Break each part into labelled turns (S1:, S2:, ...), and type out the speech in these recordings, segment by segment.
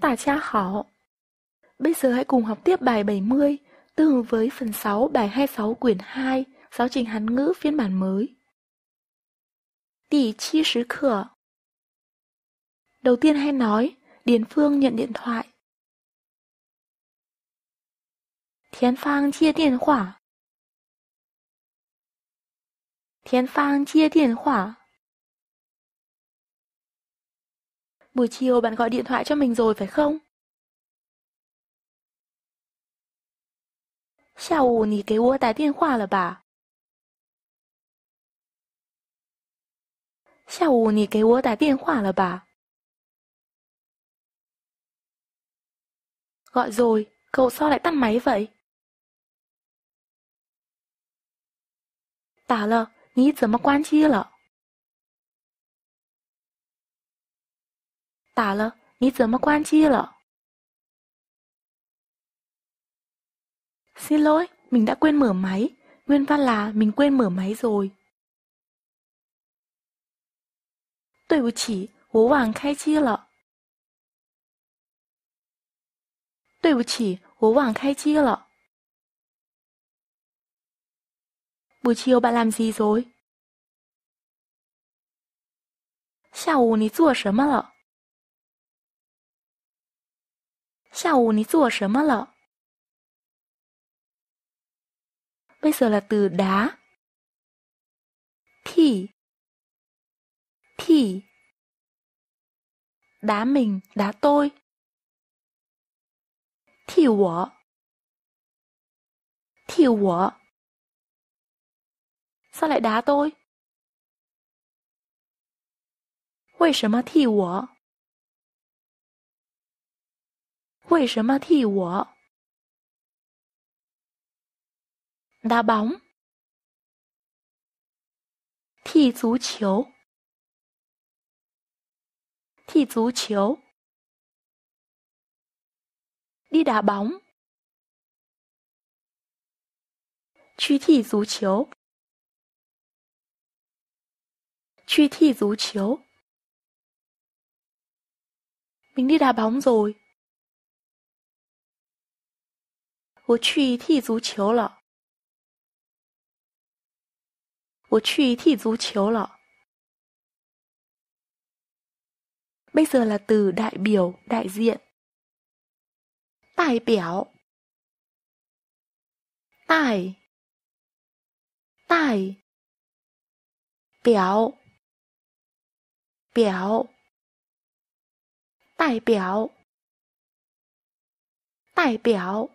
S1: Tả cha hảo. Bây giờ hãy cùng học tiếp bài 70, tương với phần 6 bài 26 quyển 2, giáo trình Hán ngữ phiên bản mới. Tỷ chi sứ cửa Đầu tiên hay nói, Điền Phương nhận điện thoại. Thiến Phang chia điện hỏa. Thiến Phang chia điện hỏa. buổi chiều bạn gọi điện thoại cho mình rồi phải không? Hào ủ nì kế wo tái điện thoại là bà. Hào ủ nì kế wo tái điện thoại là bà. Gọi rồi, cậu sao lại tắt máy vậy? Tả lờ, nghĩ giờ mà quan chi lợ. 咋了？你怎么关机了？Xin lỗi, mình đã quên mở máy. Nguyên văn là mình quên mở máy rồi. 对不起，我忘开机了。对不起，我忘开机了。Buổi chiều bạn làm gì rồi? 下午你做什么了？下午你做什么了？为什么打？替？替？打我？打我？替我？替我？为什么打我？为什么替我？đá bóng thi 足球 thi 足球 đi đá bóng Truy thi 足球 Truy mình đi đá bóng rồi 我去踢足球了。我去踢足球了。bây giờ là từ đại biểu đại diện tài biểu đại đại biểu biểu đại biểu đại biểu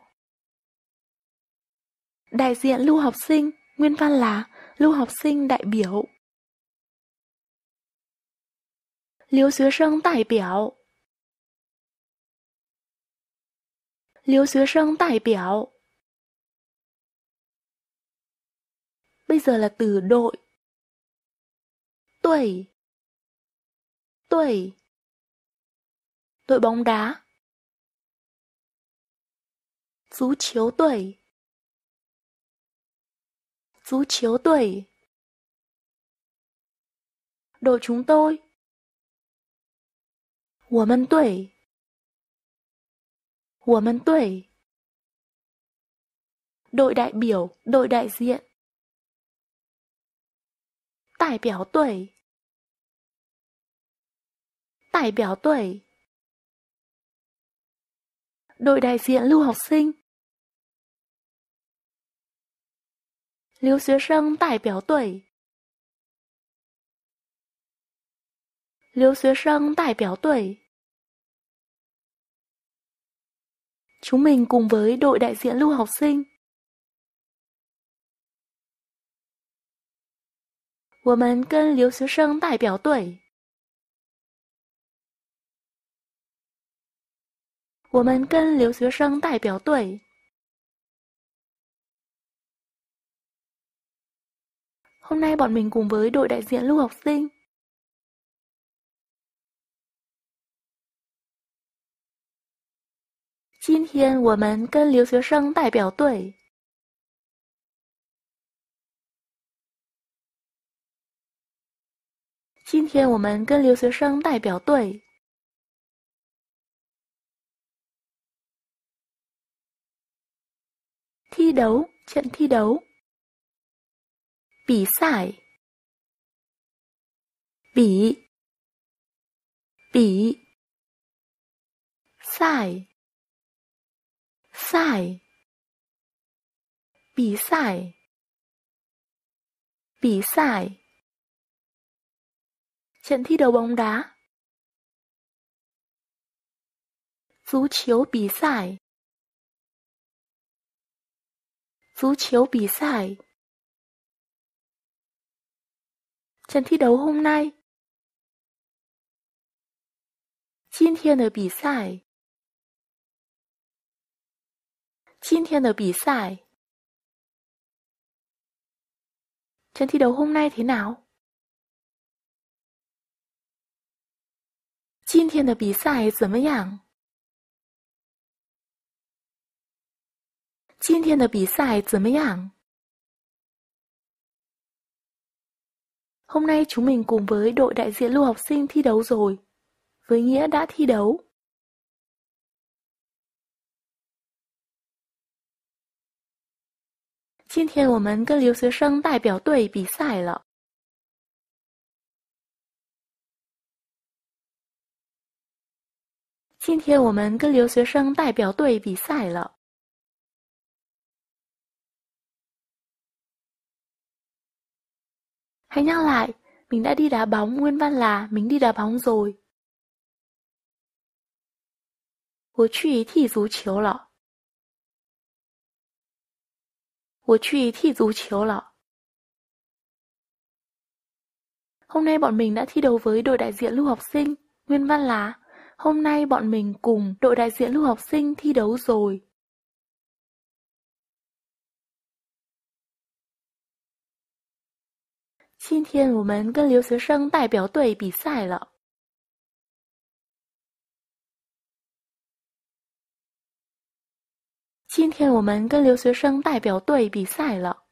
S1: Đại diện lưu học sinh, nguyên văn là lưu học sinh đại biểu. Lưu xứ sinh đại biểu. Lưu xứ sinh đại biểu. Bây giờ là từ đội. Tuổi. Tuổi. Đội bóng đá. Chú chiếu tuổi. Chú chiếu tuổi. Đội chúng tôi. 我们队。我们队。Đội đại biểu, đội đại diện. 代表队。代表队。Đội đại diện lưu học sinh. 留学生代表队，留学生代表队。chúng mình cùng với đội đại diện lưu học sinh。我们跟留学生代表队。我们跟留学生代表队。Hôm nay bọn mình cùng với đội đại diện lưu học sinh Jin Hiên, của mình diện lưu học sinh Hôm nay biểu tuổi. cùng với đội đại diện lưu học sinh Thi đấu, trận thi đấu. 比赛，比，比，赛，赛，比赛，比赛，trận thi đấu bóng đá, 足球比赛，足球比赛。trận thi đấu hôm nay chín chín thiên thiên trận thi đấu hôm nay thế nào? 今天的比赛怎么样？今天的比赛怎么样？Hôm nay chúng mình cùng với đội đại diện lưu học sinh thi đấu rồi. Với Nghĩa đã thi đấu. Hôm nay, chúng mình cùng lưu học sinh đại biểu đội Hôm nay, chúng mình cùng lưu học sinh đại biểu đội Hãy nhắc lại, mình đã đi đá bóng nguyên văn là mình đi đá bóng rồi. 我去踢足球了。我去踢足球了。Hôm nay bọn mình đã thi đấu với đội đại diện lưu học sinh. Nguyên văn là Hôm nay bọn mình cùng đội đại diện lưu học sinh thi đấu rồi. 今天我们跟留学生代表队比赛了。今天我们跟留学生代表队比赛了。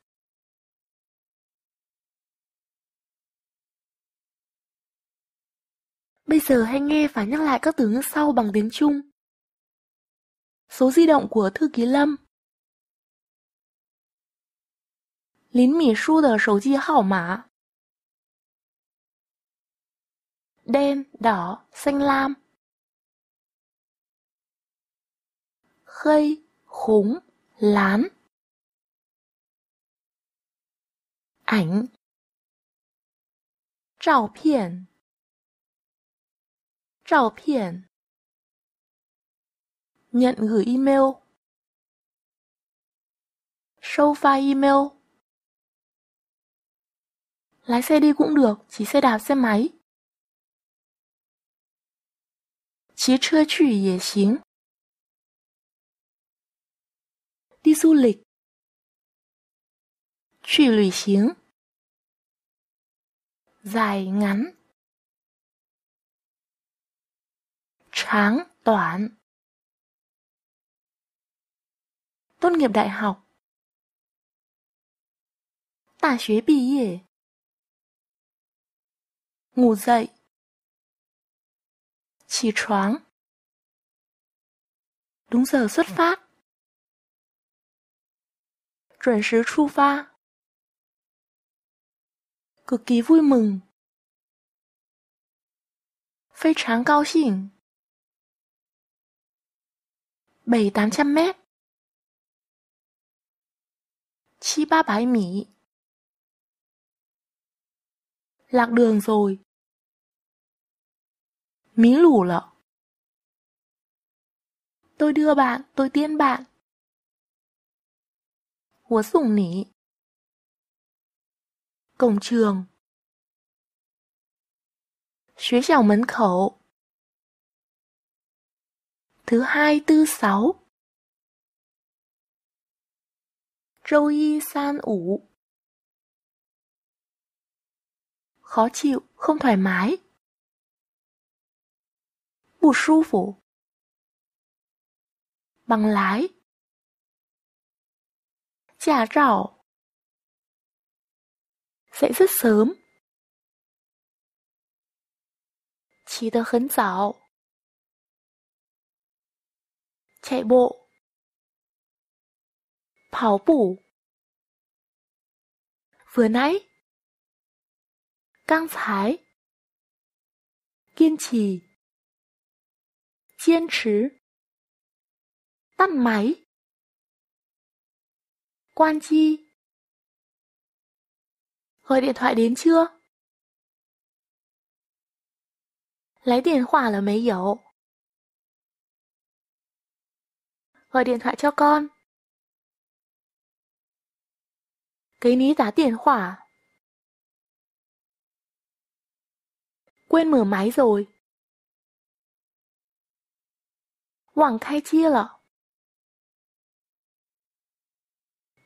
S1: bây giờ hãy nghe và nhắc lại các từ ngữ sau bằng tiếng Trung. Số di động của Thư k ý Lâm. l í n h m Mị u h ư 的手机号码。đen, đỏ xanh lam khây khúng lán ảnh trào phiền trào phiền nhận gửi email show file email lái xe đi cũng được chỉ xe đạp xe máy 骑车去也行。đi du lịch 去旅行 dài ngắn tráng toán tốt nghiệp đại học 大学毕业 ngủ dậy đúng giờ xuất ừ. phát, chuẩn cực kỳ vui mừng, 非常高兴。bảy tám trăm mét chi ba bái mỉ lạc đường rồi 迷路了。Tôi đưa bạn, tôi tiễn bạn. 我送你。Cổng trường. 学校门口。thứ hai tư sáu Châu y san ủ Khó chịu, không thoải mái 不舒服。bằng lái Chà rào Dậy rất sớm Chỉ tờ khấn giáo Chạy bộ 跑步 Vừa nãy Căng thái Kiên trì 坚持，tắt máy, quan chi. Gọi điện thoại đến chưa? Lấy điện thoại là mấy dấu. Gọi điện thoại cho con. Cái ní giá điện thoại. Quên mở máy rồi. 忘开机了。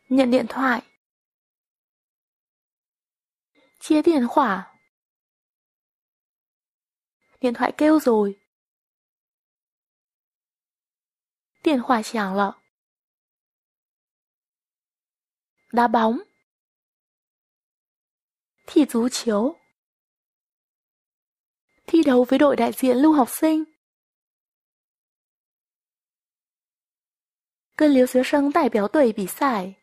S1: nhận điện thoại 接 điện thoại điện thoại kêu rồi điện thoại 响了 đá bóng thi đấu với đội đại diện lưu học sinh 跟留学生代表队比赛。